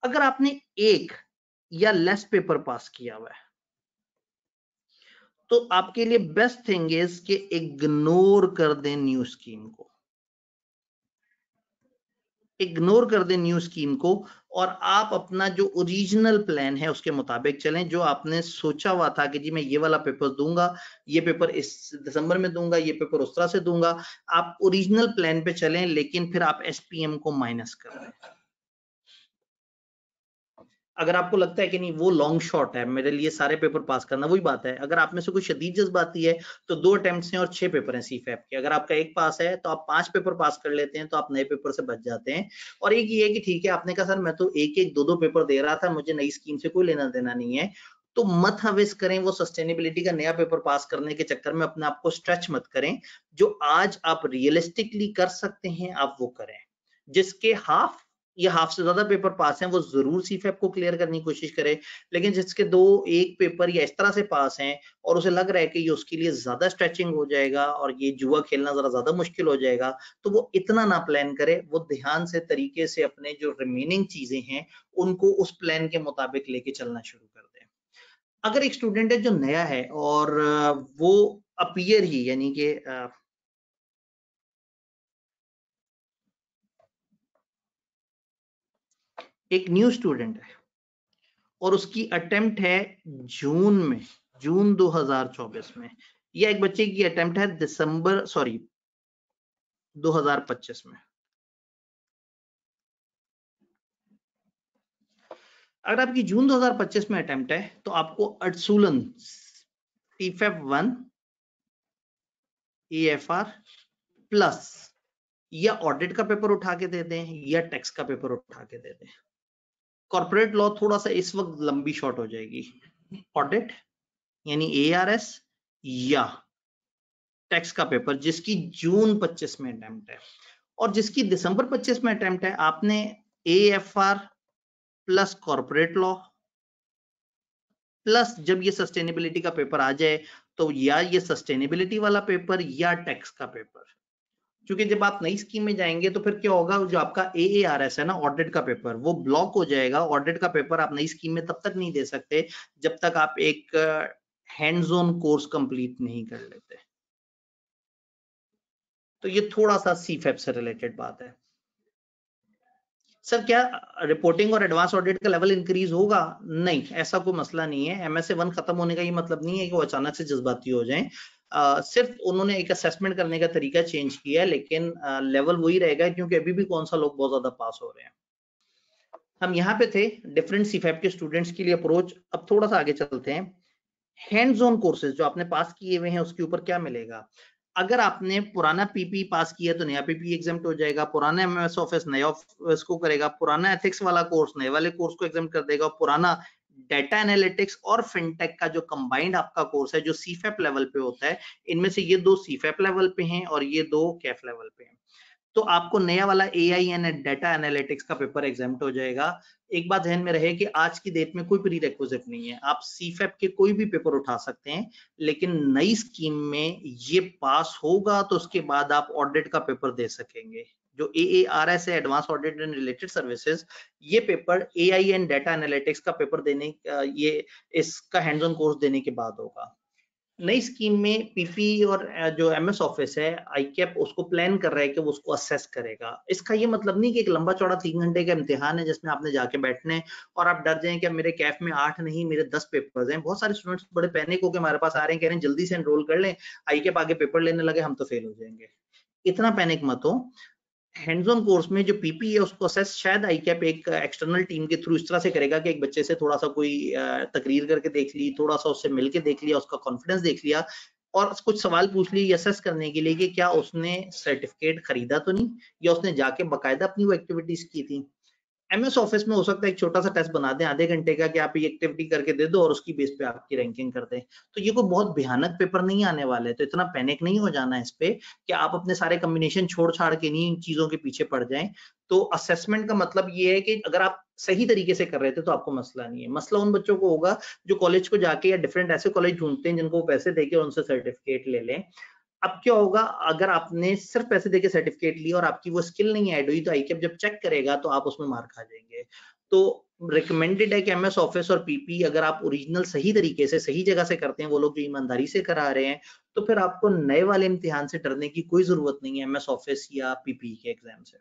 अगर आपने एक या लेस पेपर पास किया हुआ है तो आपके लिए बेस्ट थिंग इज के इग्नोर कर दें न्यू स्कीम को इग्नोर कर दें न्यू स्कीम को और आप अपना जो ओरिजिनल प्लान है उसके मुताबिक चलें जो आपने सोचा हुआ था कि जी मैं ये वाला पेपर दूंगा ये पेपर इस दिसंबर में दूंगा ये पेपर उस तरह से दूंगा आप ओरिजिनल प्लान पे चलें लेकिन फिर आप एसपीएम को माइनस कर रहे हैं अगर आपको लगता है कि नहीं वो लॉन्ग शॉट है मेरे लिए सारे पेपर पास करना वही बात है अगर आप में से कोई शदीद जज्बाती है तो दो अटेम्प्ट हैं और छह पेपर हैं सी के अगर आपका एक पास है तो आप पांच पेपर पास कर लेते हैं तो आप नए पेपर से बच जाते हैं और एक ये कि ठीक है आपने कहा सर मैं तो एक एक दो दो पेपर दे रहा था मुझे नई स्कीम से कोई लेना देना नहीं है तो मत हवेस करें वो सस्टेनेबिलिटी का नया पेपर पास करने के चक्कर में अपने आप को स्ट्रेच मत करें जो आज आप रियलिस्टिकली कर सकते हैं आप वो करें जिसके हाफ ये हाफ से ज्यादा पेपर पास हैं वो जरूर सी को क्लियर करने की कोशिश करे लेकिन जिसके दो एक पेपर या इस तरह से पास हैं और उसे लग रहा है कि ये उसके लिए ज्यादा स्ट्रेचिंग हो जाएगा और ये जुआ खेलना जरा ज्यादा मुश्किल हो जाएगा तो वो इतना ना प्लान करे वो ध्यान से तरीके से अपने जो रिमेनिंग चीजें हैं उनको उस प्लान के मुताबिक लेके चलना शुरू कर दे अगर एक स्टूडेंट है जो नया है और वो अपियर ही यानी कि एक न्यू स्टूडेंट है और उसकी अटेम्प्ट है जून में जून 2024 में या एक बच्चे की अटेम्प्ट है दिसंबर सॉरी 2025 में अगर आपकी जून 2025 में अटेम्प्ट है तो आपको अटसूलन टीफेफ one E F R plus या ऑडिट का पेपर उठा के दे दें या टैक्स का पेपर उठा के दे दें कॉर्पोरेट लॉ थोड़ा सा इस वक्त लंबी शॉर्ट हो जाएगी ऑडिट यानी ए या टैक्स का पेपर जिसकी जून 25 में अटेम्प्ट है और जिसकी दिसंबर 25 में अटेम्प्ट है आपने A F R plus corporate law plus जब ये सस्टेनेबिलिटी का पेपर आ जाए तो या ये सस्टेनेबिलिटी वाला पेपर या टैक्स का पेपर क्योंकि जब आप नई स्कीम में जाएंगे तो फिर क्या होगा जो आपका ए है ना ऑडिट का पेपर वो ब्लॉक हो जाएगा ऑडिट का पेपर आप नई स्कीम में तब तक नहीं दे सकते जब तक आप एक हैंड जोन कोर्स कंप्लीट नहीं कर लेते तो ये थोड़ा सा सी e से रिलेटेड बात है सर क्या रिपोर्टिंग और एडवांस ऑडिट का लेवल इंक्रीज होगा नहीं ऐसा कोई मसला नहीं है एमएसए वन खत्म होने का ये मतलब नहीं है कि वो अचानक से जज्बाती हो जाए सिर्फ उन्होंने एक असेसमेंट करने का तरीका चेंज किया है लेकिन लेवल वही रहेगा क्योंकि अभी भी कौन सा लोग बहुत ज्यादा पास हो रहे हैं हम यहाँ पे थे डिफरेंट सी के स्टूडेंट्स के लिए अप्रोच अब थोड़ा सा आगे चलते हैं हैंड जोन कोर्सेज जो आपने पास किए हुए हैं उसके ऊपर क्या मिलेगा अगर आपने पुराना पीपी पास e किया तो नया पीपी एग्जाम e हो जाएगा पुराना एमएस ऑफिस नया ऑफिस को करेगा पुराना एथिक्स वाला कोर्स नए वाले कोर्स को एग्जाम कर देगा पुराना डेटा एनालिटिक्स और फिनटेक का जो कंबाइंड आपका कोर्स है जो सीफेप लेवल पे होता है इनमें से ये दो सीफेप लेवल पे हैं और ये दो कैफ लेवल पे हैं तो आपको नया वाला A I and data analytics का पेपर एग्जाम हो जाएगा एक बात ध्यान में रहे कि आज की डेट में कोई प्री रिक्विजिट नहीं है आप सीफेप के कोई भी पेपर उठा सकते हैं लेकिन नई स्कीम में ये पास होगा तो उसके बाद आप ऑडिट का पेपर दे सकेंगे जो ए ए आर एस है advance audit and related services ये paper A I and data analytics का पेपर देने ये इसका हैंड ऑन कोर्स देने के बाद होगा नई स्कीम में पीपी e और जो एमएस ऑफिस है आई कैप उसको प्लान कर रहा है कि वो उसको असेस करेगा इसका ये मतलब नहीं कि एक लंबा चौड़ा तीन घंटे का इम्तिहान है जिसमें आपने जाके बैठने और आप डर जाएं कि मेरे कैफ में आठ नहीं मेरे दस पेपर्स हैं बहुत सारे स्टूडेंट्स बड़े पैनिक होकर हमारे पास आ रहे हैं कह रहे हैं जल्दी से एनरोल कर लें आई कैप आगे पेपर लेने लगे हम तो फेल हो जाएंगे इतना पैनिक मत हो हैंड्स ऑन कोर्स में जो पीपी e है उसको असेस शायद आई कैप एक एक्सटर्नल टीम के थ्रू इस तरह से करेगा कि एक बच्चे से थोड़ा सा कोई तकरीर करके देख ली थोड़ा सा उससे मिलके देख लिया उसका कॉन्फिडेंस देख लिया और कुछ सवाल पूछ लिए असेस करने के लिए कि क्या उसने सर्टिफिकेट खरीदा तो नहीं या उसने जाके बाकायदा अपनी वो एक्टिविटीज की थी एमएस ऑफिस में हो सकता है एक छोटा सा टेस्ट बना दें आधे घंटे का कि आप ये एक्टिविटी करके दे दो और उसकी बेस पे आपकी रैंकिंग कर दें तो ये कोई बहुत भयानक पेपर नहीं आने वाला है तो इतना पैनिक नहीं हो जाना है इस पे कि आप अपने सारे कम्बिनेशन छोड़ छाड़ के नहीं इन चीजों के पीछे पड़ जाए तो असेसमेंट का मतलब ये है कि अगर आप सही तरीके से कर रहे थे तो आपको मसला नहीं है मसला उन बच्चों को होगा जो कॉलेज को जाके या डिफरेंट ऐसे कॉलेज ढूंढते हैं जिनको पैसे देकर उनसे सर्टिफिकेट ले लें अब क्या होगा अगर आपने सिर्फ पैसे देके सर्टिफिकेट ली और आपकी वो स्किल नहीं ऐड हुई तो आई जब चेक करेगा तो आप उसमें मार खा जाएंगे तो रिकमेंडेड है कि एमएस ऑफिस और पीपी अगर आप ओरिजिनल सही तरीके से सही जगह से करते हैं वो लोग जो ईमानदारी से करा रहे हैं तो फिर आपको नए वाले इम्तिहान से डरने की कोई जरूरत नहीं है एम एस ऑफिस या पीपी के एग्जाम से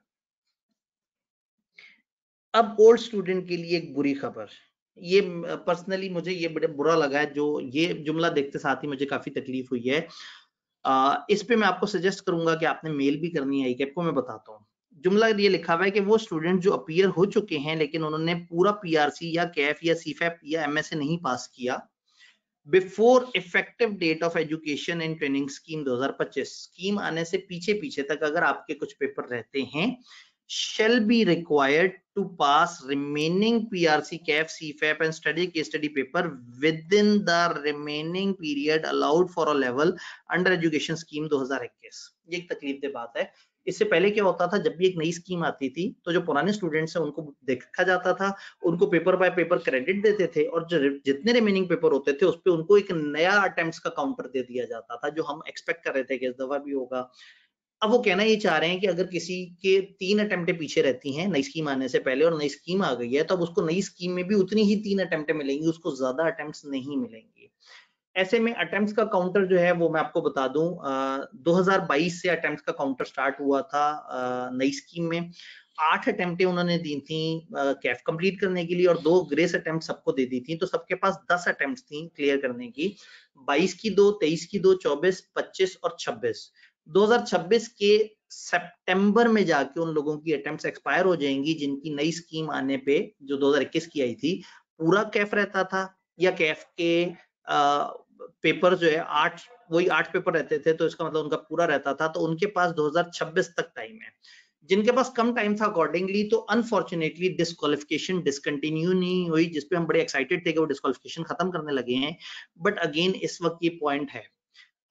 अब ओल्ड स्टूडेंट के लिए एक बुरी खबर ये पर्सनली मुझे ये बड़े बुरा लगा है जो ये जुमला देखते साथ ही मुझे काफी तकलीफ हुई है इस पे मैं आपको सजेस्ट करूंगा कि आपने मेल भी करनी है आई को मैं बताता हूँ जुमला ये लिखा हुआ है कि वो स्टूडेंट जो अपियर हो चुके हैं लेकिन उन्होंने पूरा पीआरसी या कैफ या सीफेप या एम नहीं पास किया before effective date of education and training scheme 2025 scheme आने से पीछे पीछे तक अगर आपके कुछ पेपर रहते हैं shall be required to pass remaining PRC, CAF, CFAP and study case study paper within the remaining period allowed for a level under education scheme 2021 ये एक तकलीफ दे बात है इससे पहले क्या होता था जब भी एक नई स्कीम आती थी तो जो पुराने स्टूडेंट्स हैं उनको देखा जाता था उनको पेपर बाय पेपर क्रेडिट देते थे और जो जितने रिमेनिंग पेपर होते थे उस पर उनको एक नया अटेम्प्ट का काउंटर दे दिया जाता था जो हम एक्सपेक्ट कर रहे थे कि इस दफा भी होगा अब वो कहना ये चाह रहे हैं कि अगर किसी के तीन अटेम्प्टे पीछे रहती हैं नई स्कीम आने से पहले और नई स्कीम आ गई है तो अब उसको नई स्कीम में भी उतनी ही तीन अटेम्प्टे मिलेंगी उसको ज्यादा अटेम्प्ट नहीं मिलेंगे ऐसे में अटेम्प्ट का काउंटर जो है वो मैं आपको बता दू दो से अटेम्प्ट का काउंटर स्टार्ट हुआ था नई स्कीम में आठ अटेम्प्टे उन्होंने दी थी कैफ कंप्लीट करने के लिए और दो ग्रेस अटेम्प्ट सबको दे दी थी तो सबके पास दस अटेम्प्ट थी क्लियर करने की बाईस की दो तेईस की दो चौबीस पच्चीस और छब्बीस 2026 के सितंबर में जाके उन लोगों की अटेम्प्ट एक्सपायर हो जाएंगी जिनकी नई स्कीम आने पे जो 2021 की आई थी पूरा कैफ रहता था या कैफ के पेपर जो है आठ वही आठ पेपर रहते थे तो इसका मतलब उनका पूरा रहता था तो उनके पास 2026 तक टाइम है जिनके पास कम टाइम था अकॉर्डिंगली तो अनफॉर्चुनेटली डिस्कालिफिकेशन डिसकंटिन्यू नहीं हुई जिसपे हम बड़े एक्साइटेड थे कि वो डिस्कालिफिकेशन खत्म करने लगे हैं बट अगेन इस वक्त ये पॉइंट है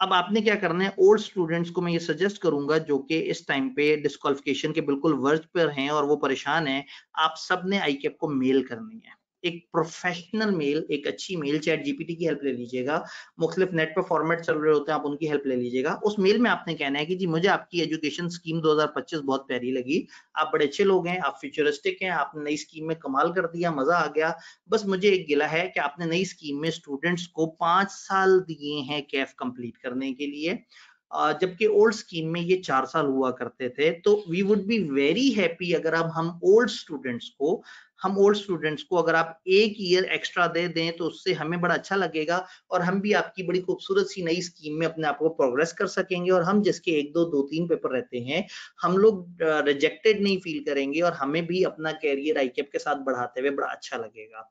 अब आपने क्या करना है ओल्ड स्टूडेंट्स को मैं ये सजेस्ट करूंगा जो कि इस टाइम पे डिस्कालिफिकेशन के बिल्कुल वर्ज पर हैं और वो परेशान हैं आप सब ने आई को मेल करनी है एक प्रोफेशनल मेल एक अच्छी मेल चैट जीपीटी की हेल्प ले लीजिएगा मुख्तलिफ नेट पर फॉर्मेट चल रहे होते हैं आप उनकी हेल्प ले लीजिएगा उस मेल में आपने कहना है कि जी मुझे आपकी एजुकेशन स्कीम 2025 बहुत प्यारी लगी आप बड़े अच्छे लोग हैं आप फ्यूचरिस्टिक हैं आपने नई स्कीम में कमाल कर दिया मजा आ गया बस मुझे एक गिला है कि आपने नई स्कीम में स्टूडेंट्स को पांच साल दिए हैं कैफ कंप्लीट करने के लिए जबकि ओल्ड स्कीम में ये चार साल हुआ करते थे तो we would be very happy अगर अब हम ओल्ड स्टूडेंट्स को हम ओल्ड स्टूडेंट्स को अगर आप एक ईयर एक्स्ट्रा दे दें तो उससे हमें बड़ा अच्छा लगेगा और हम भी आपकी बड़ी खूबसूरत सी नई स्कीम में अपने आप को प्रोग्रेस कर सकेंगे और हम जिसके एक दो दो तीन पेपर रहते हैं हम लोग रिजेक्टेड नहीं फील करेंगे और हमें भी अपना कैरियर आईकेप के साथ बढ़ाते हुए बड़ा अच्छा लगेगा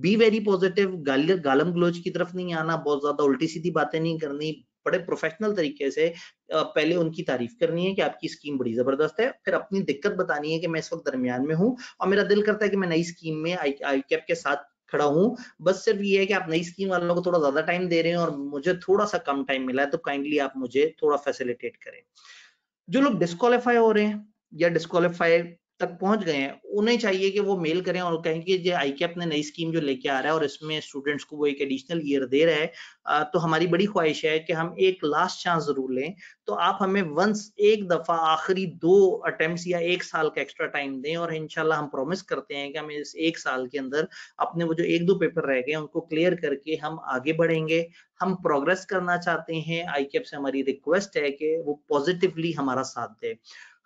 बी वेरी पॉजिटिव गालम ग्लोच की तरफ नहीं आना बहुत ज्यादा उल्टी सीधी बातें नहीं करनी बड़े प्रोफेशनल तरीके से पहले उनकी तारीफ करनी है कि आपकी स्कीम बड़ी जबरदस्त है फिर अपनी दिक्कत बतानी है कि मैं इस वक्त दरमियान में हूँ और मेरा दिल करता है कि मैं नई स्कीम में आई कैप के साथ खड़ा हूँ बस सिर्फ ये है कि आप नई स्कीम वालों को थोड़ा ज्यादा टाइम दे रहे हैं और मुझे थोड़ा सा कम टाइम मिला है तो काइंडली आप मुझे थोड़ा फैसिलिटेट करें जो लोग डिस्कालीफाई हो रहे हैं या डिस्कालीफाई तक पहुंच गए हैं उन्हें चाहिए कि वो मेल करें और कहें कि जो आई कैप ने नई स्कीम जो लेके आ रहा है और इसमें स्टूडेंट्स को वो एक एडिशनल ईयर दे रहा है तो हमारी बड़ी ख्वाहिश है कि हम एक लास्ट चांस जरूर लें तो आप हमें वंस एक दफा आखिरी दो अटेम्प्ट या एक साल का एक्स्ट्रा टाइम दें और इनशाला हम प्रोमिस करते हैं कि हम इस एक साल के अंदर अपने वो जो एक दो पेपर रह गए उनको क्लियर करके हम आगे बढ़ेंगे हम प्रोग्रेस करना चाहते हैं आई से हमारी रिक्वेस्ट है कि वो पॉजिटिवली हमारा साथ दे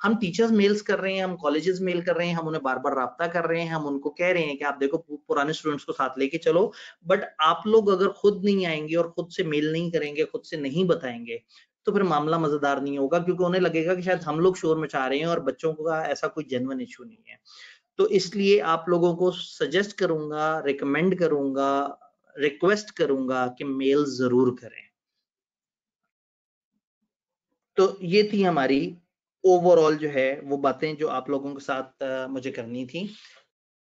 हम टीचर्स मेल्स कर रहे हैं हम कॉलेजेस मेल कर रहे हैं हम उन्हें बार बार रबता कर रहे हैं हम उनको कह रहे हैं कि आप देखो पुराने स्टूडेंट्स को साथ लेके चलो बट आप लोग अगर खुद नहीं आएंगे और खुद से मेल नहीं करेंगे खुद से नहीं बताएंगे तो फिर मामला मजेदार नहीं होगा क्योंकि उन्हें लगेगा कि शायद हम लोग शोर मचा रहे हैं और बच्चों का ऐसा कोई जेनवन इशू नहीं है तो इसलिए आप लोगों को सजेस्ट करूंगा रिकमेंड करूंगा रिक्वेस्ट करूंगा कि मेल जरूर करें तो ये थी हमारी ओवरऑल जो है वो बातें जो आप लोगों के साथ मुझे करनी थी